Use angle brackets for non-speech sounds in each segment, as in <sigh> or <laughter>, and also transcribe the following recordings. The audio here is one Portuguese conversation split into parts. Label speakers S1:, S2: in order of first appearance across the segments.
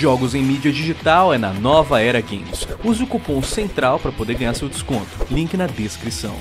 S1: Jogos em mídia digital é na Nova Era Games. Use o cupom CENTRAL para poder ganhar seu desconto. Link na descrição.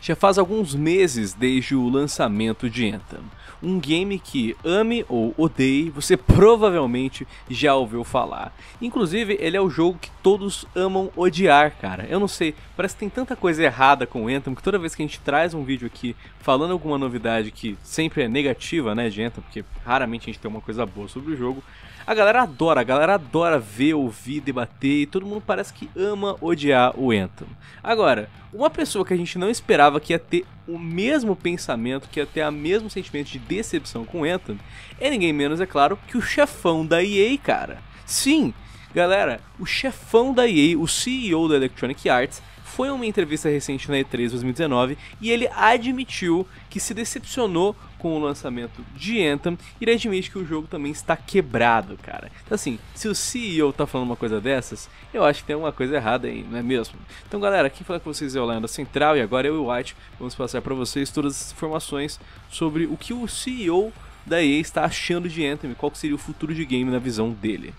S1: Já faz alguns meses desde o lançamento de Anthem um game que ame ou odeie, você provavelmente já ouviu falar. Inclusive, ele é o jogo que todos amam odiar, cara. Eu não sei, parece que tem tanta coisa errada com o Anthem que toda vez que a gente traz um vídeo aqui falando alguma novidade que sempre é negativa, né, de Anthem, porque raramente a gente tem uma coisa boa sobre o jogo, a galera adora, a galera adora ver, ouvir, debater e todo mundo parece que ama odiar o Anthem. Agora, uma pessoa que a gente não esperava que ia ter o mesmo pensamento, que ia ter o mesmo sentimento de decepção com o Anthem, é ninguém menos, é claro, que o chefão da EA, cara. Sim, galera, o chefão da EA, o CEO da Electronic Arts, foi uma entrevista recente na E3 2019 e ele admitiu que se decepcionou com o lançamento de Anthem e ele admite que o jogo também está quebrado, cara. Então assim, se o CEO tá falando uma coisa dessas, eu acho que tem uma coisa errada aí, não é mesmo? Então galera, quem fala com vocês é o Leandro Central e agora eu e o White vamos passar para vocês todas as informações sobre o que o CEO da EA está achando de Anthem e qual seria o futuro de game na visão dele.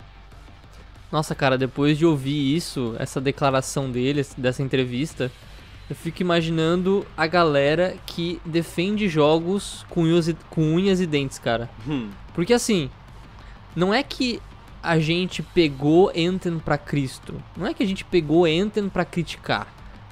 S2: Nossa, cara, depois de ouvir isso, essa declaração dele, dessa entrevista, eu fico imaginando a galera que defende jogos com unhas e, com unhas e dentes, cara. Hum. Porque assim, não é que a gente pegou Anthem pra Cristo. Não é que a gente pegou Anthem pra criticar.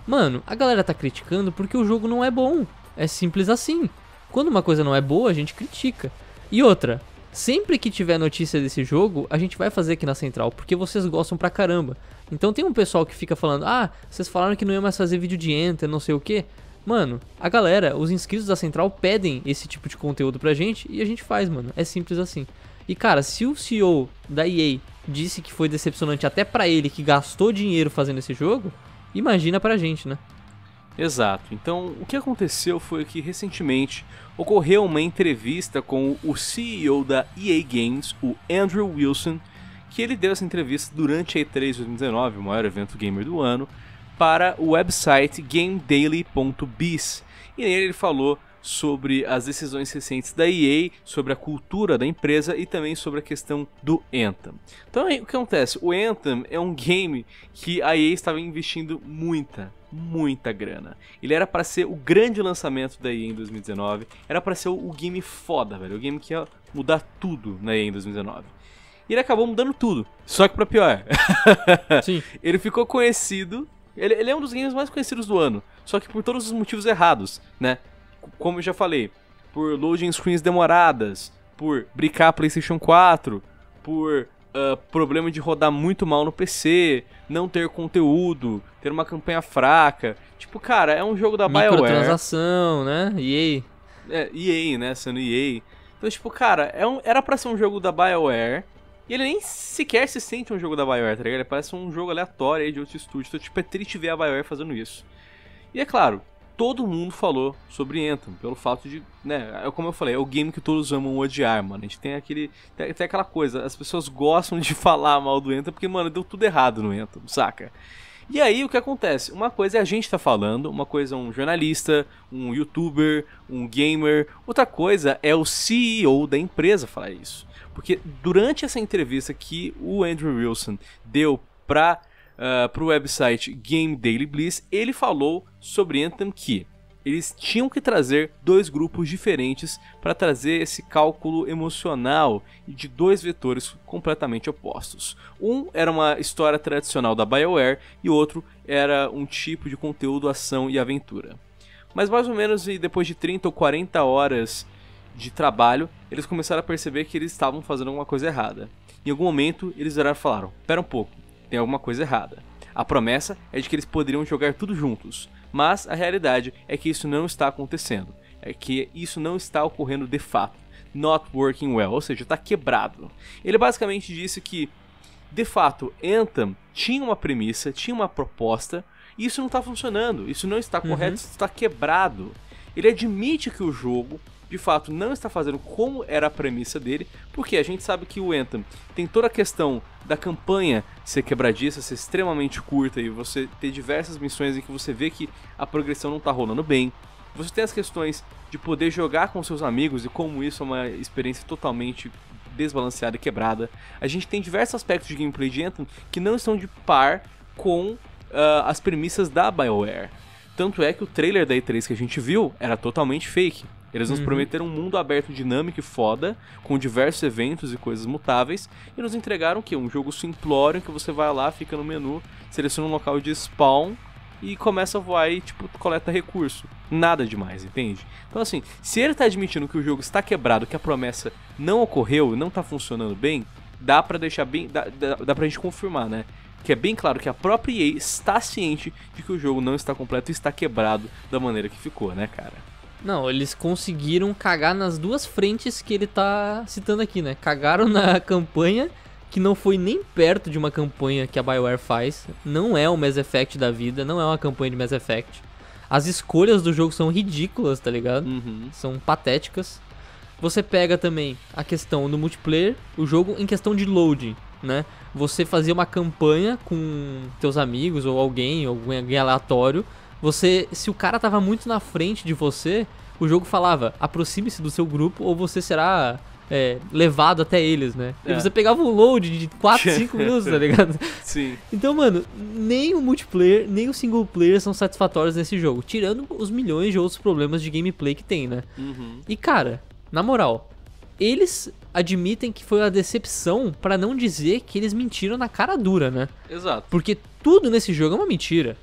S2: Mano, a galera tá criticando porque o jogo não é bom. É simples assim. Quando uma coisa não é boa, a gente critica. E outra, Sempre que tiver notícia desse jogo, a gente vai fazer aqui na Central, porque vocês gostam pra caramba. Então tem um pessoal que fica falando, ah, vocês falaram que não ia mais fazer vídeo de Enter, não sei o que. Mano, a galera, os inscritos da Central pedem esse tipo de conteúdo pra gente e a gente faz, mano. É simples assim. E cara, se o CEO da EA disse que foi decepcionante até pra ele que gastou dinheiro fazendo esse jogo, imagina pra gente, né?
S1: Exato. Então, o que aconteceu foi que recentemente ocorreu uma entrevista com o CEO da EA Games, o Andrew Wilson, que ele deu essa entrevista durante a E3 2019, o maior evento gamer do ano, para o website GameDaily.biz. E nele ele falou sobre as decisões recentes da EA, sobre a cultura da empresa e também sobre a questão do Anthem. Então, o que acontece? O Anthem é um game que a EA estava investindo muita muita grana. Ele era para ser o grande lançamento da EA em 2019, era para ser o game foda, velho, o game que ia mudar tudo na EA em 2019. E ele acabou mudando tudo, só que para pior. <laughs> Sim. ele ficou conhecido, ele, ele é um dos games mais conhecidos do ano, só que por todos os motivos errados, né? Como eu já falei, por loading screens demoradas, por brincar PlayStation 4, por uh, problema de rodar muito mal no PC, não ter conteúdo, ter uma campanha fraca. Tipo, cara, é um jogo da Microtransação,
S2: BioWare. Microtransação, né? EA. É, EA,
S1: né? Sendo EA. Então, tipo, cara, é um, era pra ser um jogo da BioWare. E ele nem sequer se sente um jogo da BioWare, tá ligado? Ele parece um jogo aleatório aí de outro estúdio. Então, tipo, é triste ver a BioWare fazendo isso. E é claro, todo mundo falou sobre Anthem, pelo fato de, né, é como eu falei, é o game que todos amam odiar, mano. A gente tem aquele, tem, tem aquela coisa, as pessoas gostam de <laughs> falar mal do Anthem porque, mano, deu tudo errado no Anthem, saca? E aí o que acontece? Uma coisa é a gente tá falando, uma coisa é um jornalista, um youtuber, um gamer, outra coisa é o CEO da empresa falar isso. Porque durante essa entrevista que o Andrew Wilson deu pra uh, ah, para o website Game Daily Bliss, ele falou sobre Anthem que eles tinham que trazer dois grupos diferentes para trazer esse cálculo emocional de dois vetores completamente opostos. Um era uma história tradicional da BioWare e outro era um tipo de conteúdo ação e aventura. Mas mais ou menos depois de 30 ou 40 horas de trabalho, eles começaram a perceber que eles estavam fazendo alguma coisa errada. Em algum momento, eles viraram e falaram: "Pera um pouco, tem alguma coisa errada. A promessa é de que eles poderiam jogar tudo juntos, mas a realidade é que isso não está acontecendo, é que isso não está ocorrendo de fato. Not working well, ou seja, está quebrado. Ele basicamente disse que, de fato, Anthem tinha uma premissa, tinha uma proposta, e isso não está funcionando, isso não está correto, uhum. isso está quebrado. Ele admite que o jogo de fato não está fazendo como era a premissa dele, porque a gente sabe que o Anthem tem toda a questão da campanha ser quebradiça, ser extremamente curta e você ter diversas missões em que você vê que a progressão não está rolando bem. Você tem as questões de poder jogar com seus amigos e como isso é uma experiência totalmente desbalanceada e quebrada. A gente tem diversos aspectos de gameplay de Anthem que não estão de par com uh, as premissas da BioWare. Tanto é que o trailer da E3 que a gente viu era totalmente fake. Eles nos uhum. prometeram um mundo aberto dinâmico e foda, com diversos eventos e coisas mutáveis, e nos entregaram que um jogo simplório que você vai lá, fica no menu, seleciona um local de spawn e começa a voar e tipo coleta recurso. Nada demais, entende? Então assim, se ele tá admitindo que o jogo está quebrado, que a promessa não ocorreu, e não tá funcionando bem, dá para deixar bem, dá, dá, dá pra gente confirmar, né? que é bem claro que a própria EA está ciente de que o jogo não está completo e está quebrado da maneira que ficou, né, cara?
S2: Não, eles conseguiram cagar nas duas frentes que ele tá citando aqui, né? Cagaram na <laughs> campanha, que não foi nem perto de uma campanha que a BioWare faz. Não é o Mass Effect da vida, não é uma campanha de Mass Effect. As escolhas do jogo são ridículas, tá ligado? Uhum. São patéticas. Você pega também a questão do multiplayer, o jogo em questão de loading, né? Você fazia uma campanha com teus amigos ou alguém, alguém aleatório, você, se o cara tava muito na frente de você, o jogo falava: aproxime-se do seu grupo ou você será é, levado até eles, né? É. E você pegava um load de 4, 5 minutos, tá ligado? <laughs> Sim. Então, mano, nem o multiplayer, nem o single player são satisfatórios nesse jogo. Tirando os milhões de outros problemas de gameplay que tem, né? Uhum. E, cara, na moral, eles admitem que foi uma decepção para não dizer que eles mentiram na cara dura, né? Exato. Porque tudo nesse jogo é uma mentira.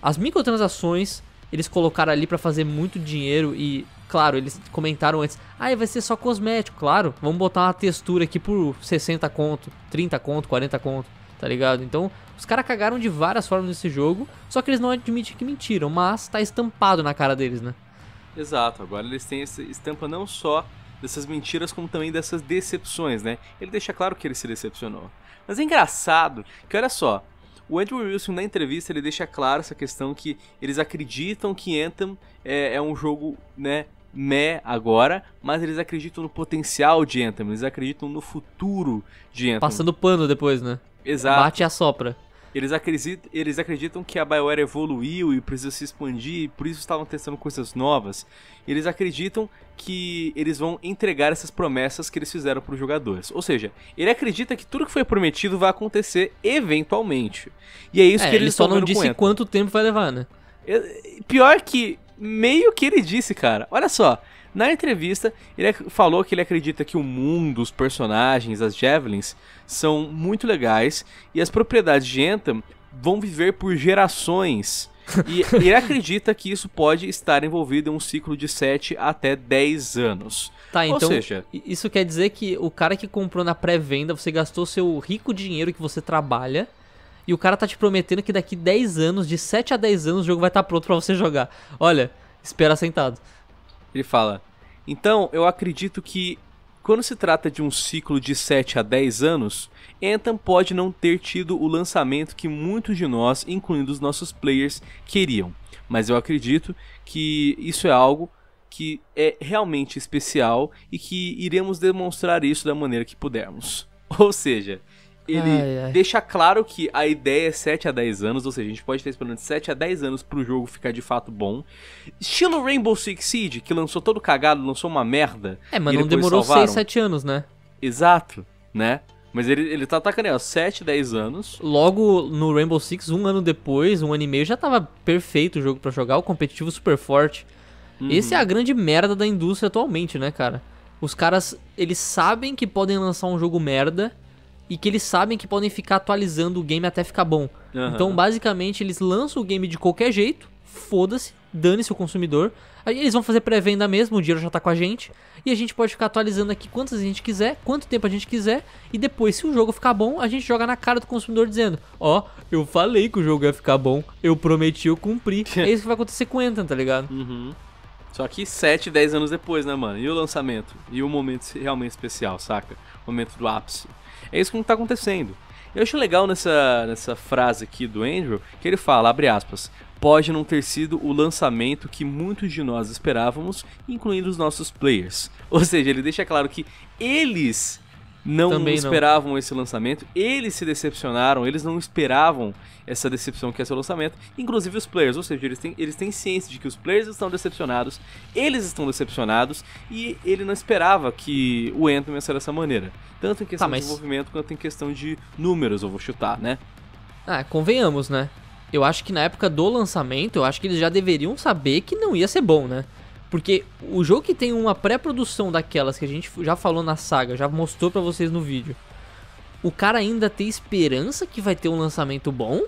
S2: As microtransações eles colocaram ali para fazer muito dinheiro e, claro, eles comentaram antes, ah, vai ser só cosmético, claro, vamos botar uma textura aqui por 60 conto, 30 conto, 40 conto, tá ligado? Então, os caras cagaram de várias formas nesse jogo, só que eles não admitem que mentiram, mas tá estampado na cara deles, né?
S1: Exato, agora eles têm essa estampa não só dessas mentiras, como também dessas decepções, né? Ele deixa claro que ele se decepcionou. Mas é engraçado que, olha só, o Andrew Wilson, na entrevista, ele deixa claro essa questão que eles acreditam que Anthem é, é um jogo, né, meh agora, mas eles acreditam no potencial de Anthem, eles acreditam no
S2: futuro de Anthem. Passando pano depois, né?
S1: Exato. Bate e assopra. Eles acreditam, eles acreditam que a BioWare evoluiu e precisa se expandir, e por isso estavam testando coisas novas. Eles acreditam que eles vão entregar essas promessas que eles fizeram para os jogadores. Ou seja, ele acredita que tudo que foi prometido vai acontecer eventualmente. E é isso é, que eles ele só não disse
S2: quanto tempo vai levar, né?
S1: Pior que meio que ele disse, cara. Olha só, na entrevista, ele falou que ele acredita que o mundo, os personagens, as Javelins são muito legais e as propriedades de Anthem vão viver por gerações. E <laughs> ele acredita que isso pode estar envolvido em um ciclo de 7 até 10 anos. Tá, Ou então seja...
S2: isso quer dizer que o cara que comprou na pré-venda, você gastou seu rico dinheiro que você trabalha, e o cara tá te prometendo que daqui 10 anos, de 7 a 10 anos, o jogo vai estar tá pronto para você jogar. Olha, espera sentado. Ele fala: Então, eu acredito que
S1: quando se trata de um ciclo de 7 a 10 anos, Anthem pode não ter tido o lançamento que muitos de nós, incluindo os nossos players, queriam. Mas eu acredito que isso é algo que é realmente especial e que iremos demonstrar isso da maneira que pudermos. <laughs> Ou seja, ele ai, ai. deixa claro que a ideia é 7 a 10 anos, ou seja, a gente pode estar esperando 7 a 10 anos pro jogo ficar de fato bom. Estilo Rainbow Six Siege, que lançou todo cagado, lançou uma merda. É, mas não demorou salvaram. 6,
S2: 7 anos, né?
S1: Exato, né? Mas ele, ele tá atacando, ó, 7, 10 anos.
S2: Logo no Rainbow Six, um ano depois, um ano e meio, já tava perfeito o jogo para jogar, o competitivo super forte. Uhum. Esse é a grande merda da indústria atualmente, né, cara? Os caras, eles sabem que podem lançar um jogo merda e que eles sabem que podem ficar atualizando o game até ficar bom. Uhum. Então, basicamente, eles lançam o game de qualquer jeito, foda-se, dane-se o consumidor. Aí eles vão fazer pré-venda mesmo, o dinheiro já tá com a gente. E a gente pode ficar atualizando aqui quantas a gente quiser, quanto tempo a gente quiser. E depois, se o jogo ficar bom, a gente joga na cara do consumidor dizendo: Ó, oh, eu falei que o jogo ia ficar bom, eu prometi, eu cumpri. <laughs> é isso que vai acontecer com o
S1: Anthem, tá ligado? Uhum. Só que 7, 10 anos depois, né, mano? E o lançamento? E o momento realmente especial, saca? momento do ápice. É isso que não está acontecendo. Eu acho legal nessa, nessa frase aqui do Andrew, que ele fala, abre aspas, pode não ter sido o lançamento que muitos de nós esperávamos, incluindo os nossos players. <laughs> Ou seja, ele deixa claro que eles não esperavam não. esse lançamento. Eles se decepcionaram, eles não esperavam essa decepção que é seu lançamento. Inclusive os players, ou seja, eles têm, eles têm ciência de que os players estão decepcionados, eles estão decepcionados e ele não esperava que o Anthem ser dessa maneira. Tanto em questão tá, mas... de desenvolvimento quanto em questão de números, eu vou chutar, né?
S2: Ah, convenhamos, né? Eu acho que na época do lançamento, eu acho que eles já deveriam saber que não ia ser bom, né? Porque o jogo que tem uma pré-produção daquelas que a gente já falou na saga, já mostrou para vocês no vídeo. O cara ainda tem esperança que vai ter um lançamento bom?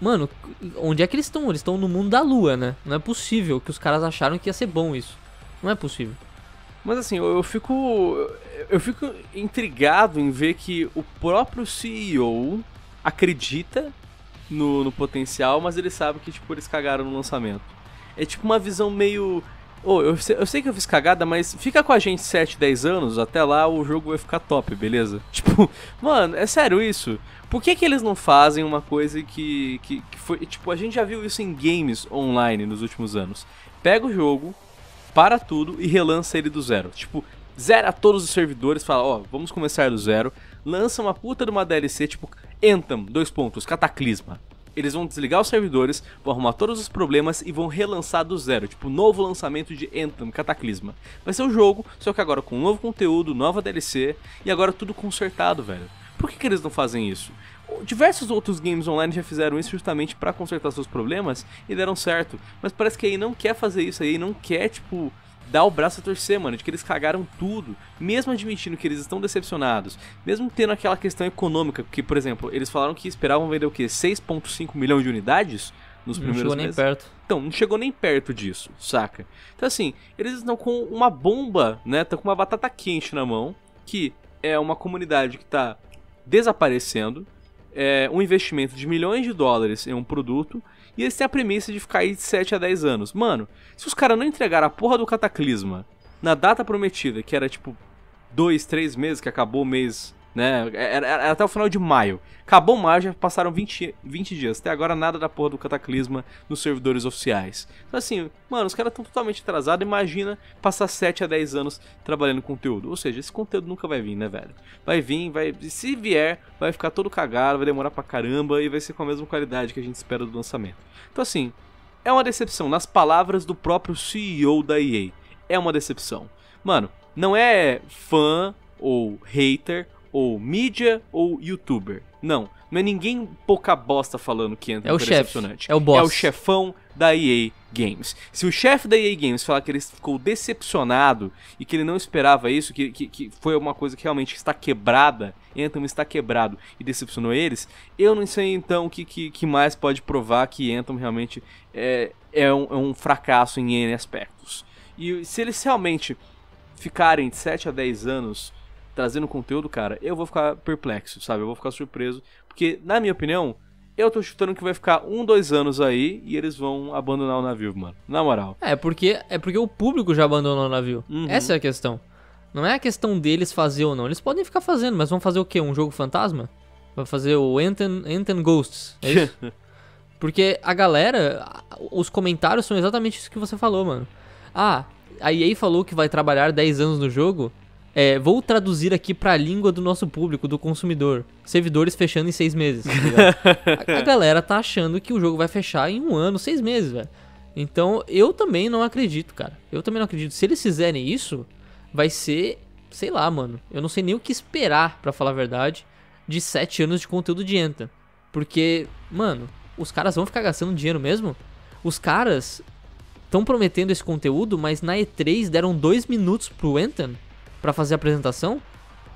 S2: Mano, onde é que eles estão? Eles estão no mundo da lua, né? Não é possível que os caras acharam que ia ser bom isso. Não é possível. Mas assim, eu
S1: fico eu fico intrigado em ver que o próprio CEO acredita no, no potencial, mas ele sabe que tipo eles cagaram no lançamento. É tipo uma visão meio. Oh, eu, sei, eu sei que eu fiz cagada, mas fica com a gente 7, 10 anos, até lá o jogo vai ficar top, beleza? <laughs> Tipo, mano, é sério isso? Por que, que eles não fazem uma coisa que, que, que foi. Tipo, a gente já viu isso em games online nos últimos anos. Pega o jogo, para tudo e relança ele do zero. Tipo, zera todos os servidores, fala, ó, oh, vamos começar do zero. Lança uma puta de uma DLC, tipo, Anthem, dois pontos, Cataclisma. Eles vão desligar os servidores, vão arrumar todos os problemas e vão relançar do zero, tipo novo lançamento de Anthem Cataclisma. Vai ser o jogo, só que agora com novo conteúdo, nova DLC e agora tudo consertado, velho. Por que, que eles não fazem isso? Diversos outros games online já fizeram isso justamente para consertar seus problemas e deram certo, mas parece que aí não quer fazer isso aí, não quer tipo dá o braço a torcer, mano, de que eles cagaram tudo, mesmo admitindo que eles estão decepcionados, mesmo tendo aquela questão econômica, que, por exemplo, eles falaram que esperavam vender o quê? 6,5 milhões de unidades? nos primeiros não chegou meses. nem perto. Então, não chegou nem perto disso, saca? Então, assim, eles estão com uma bomba, né? Estão com uma batata quente na mão, que é uma comunidade que está desaparecendo, é um investimento de milhões de dólares em um produto, e eles têm é a premissa de ficar aí de 7 a 10 anos. Mano, se os caras não entregaram a porra do Cataclisma na data prometida, que era tipo 2, 3 meses que acabou o mês né? Era, era, até o final de maio. Acabou maio, já passaram 20, 20 dias. Até agora nada da porra do cataclisma nos servidores oficiais. Então assim, mano, os caras estão totalmente atrasados. Imagina passar 7 a 10 anos trabalhando conteúdo. Ou seja, esse conteúdo nunca vai vir, né, velho? Vai vir, vai. Se vier, vai ficar todo cagado, vai demorar pra caramba e vai ser com a mesma qualidade que a gente espera do lançamento. Então assim, é uma decepção, nas palavras do próprio CEO da EA. É uma decepção. Mano, não é fã ou hater ou mídia ou youtuber. Não, não é ninguém pouca bosta falando que entra é no decepcionante. É o boss. É o chefão da EA Games. Se o chefe da EA Games falar que ele ficou decepcionado e que ele não esperava isso, que, que, que foi uma coisa que realmente está quebrada, Anthem está quebrado e decepcionou eles, eu não sei então o que, que, que, mais pode provar que Anthem realmente é, é, um, é um fracasso em N aspectos. E se eles realmente ficarem de 7 a 10 anos trazendo conteúdo, cara, eu vou ficar perplexo, sabe? Eu vou ficar surpreso. Porque, na minha opinião, eu tô chutando que vai ficar um, dois anos aí e eles vão abandonar o navio,
S2: mano. Na moral. É, porque é porque o público já abandonou o navio. Uhum. Essa é a questão. Não é a questão deles fazer ou não. Eles podem ficar fazendo, mas vão fazer o quê? Um jogo fantasma? Vai fazer o Enten, Enten Ghosts. É isso? <laughs> porque a galera, os comentários são exatamente isso que você falou, mano. Ah, a EA falou que vai trabalhar 10 anos no jogo. É, vou traduzir aqui para a língua do nosso público, do consumidor. Servidores fechando em seis meses. Tá <laughs> a, a, galera tá achando que o jogo vai fechar em um ano, seis meses, velho. Então eu também não acredito, cara. Eu também não acredito. Se eles fizerem isso, vai ser, sei lá, mano. Eu não sei nem o que esperar, para falar a verdade, de sete anos de conteúdo de Enta. Porque, mano, os caras vão ficar gastando dinheiro mesmo? Os caras estão prometendo esse conteúdo, mas na E3 deram dois minutos pro Enten? para fazer a apresentação?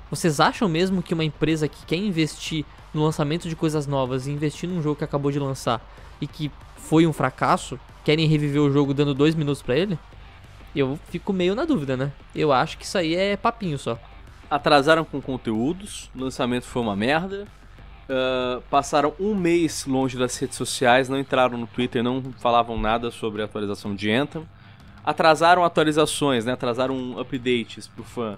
S2: Vocês acham mesmo que uma empresa que quer investir no lançamento de coisas novas e investir num jogo que acabou de lançar e que foi um fracasso, querem reviver o jogo dando dois minutos para ele? Eu fico meio na dúvida, né? Eu acho que isso aí é papinho só. Atrasaram com conteúdos, o lançamento foi uma merda. Uh,
S1: passaram um mês longe das redes sociais, não entraram no Twitter, não falavam nada sobre a atualização de Anthem atrasaram atualizações, né? Atrasaram updates pro fã.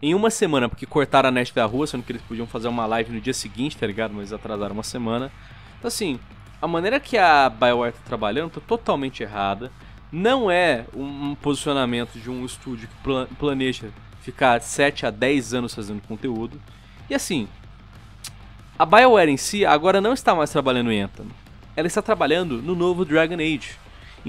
S1: Em uma semana, porque cortaram a net da rua, sendo que eles podiam fazer uma live no dia seguinte, tá ligado? Mas atrasaram uma semana. Então, assim, a maneira que a BioWare tá trabalhando tá totalmente errada. Não é um posicionamento de um estúdio que planeja ficar 7 a 10 anos fazendo conteúdo. E assim, a BioWare em si agora não está mais trabalhando em Anthem. Ela está trabalhando no novo Dragon Age.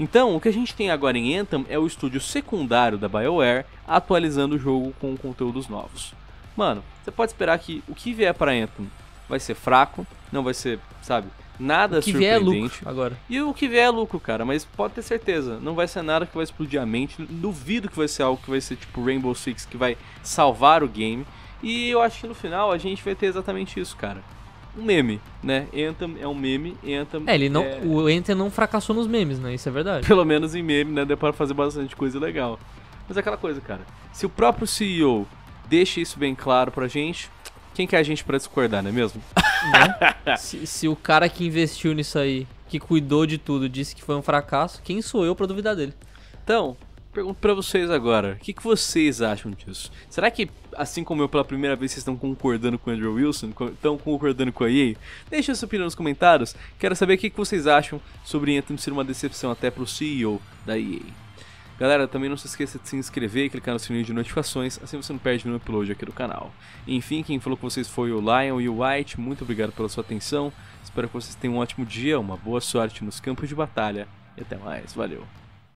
S1: Então, o que a gente tem agora em Anthem é o estúdio secundário da BioWare atualizando o jogo com conteúdos novos. Mano, você pode esperar que o que vier para Anthem vai ser fraco, não vai ser, sabe, nada o que surpreendente. Vier é lucro agora. E o que vier é lucro, cara, mas pode ter certeza, não vai ser nada que vai explodir a mente, duvido que vai ser algo que vai ser tipo Rainbow Six que vai salvar o game. E eu acho que no final a gente vai ter exatamente isso, cara um meme, né? Anthem é um meme, Anthem é... ele não, é...
S2: o Anthem não fracassou nos memes, né? Isso é verdade. Pelo menos
S1: em meme, né? Deu pra fazer bastante coisa legal. Mas é aquela coisa, cara, se o próprio CEO
S2: deixa isso bem claro
S1: pra gente, quem que é a gente pra discordar, não é mesmo? <laughs>
S2: Né? se, se o cara que investiu nisso aí, que cuidou de tudo, disse que foi um fracasso, quem sou eu para duvidar dele?
S1: Então, pergunto para vocês agora. O que, que, vocês acham disso? Será que, assim como eu pela primeira vez, vocês estão concordando com o Andrew Wilson? Estão concordando com a EA? Deixa sua opinião nos comentários. Quero saber o que, que vocês acham sobre Anthem ser uma decepção até pro CEO da EA. Galera, também não se esqueça de se inscrever e clicar no sininho de notificações, assim você não perde nenhum upload aqui do canal. Enfim, quem falou com vocês foi o Lion e o White, muito obrigado pela sua atenção, espero que vocês tenham um ótimo dia, uma boa sorte nos campos de batalha e até mais, valeu!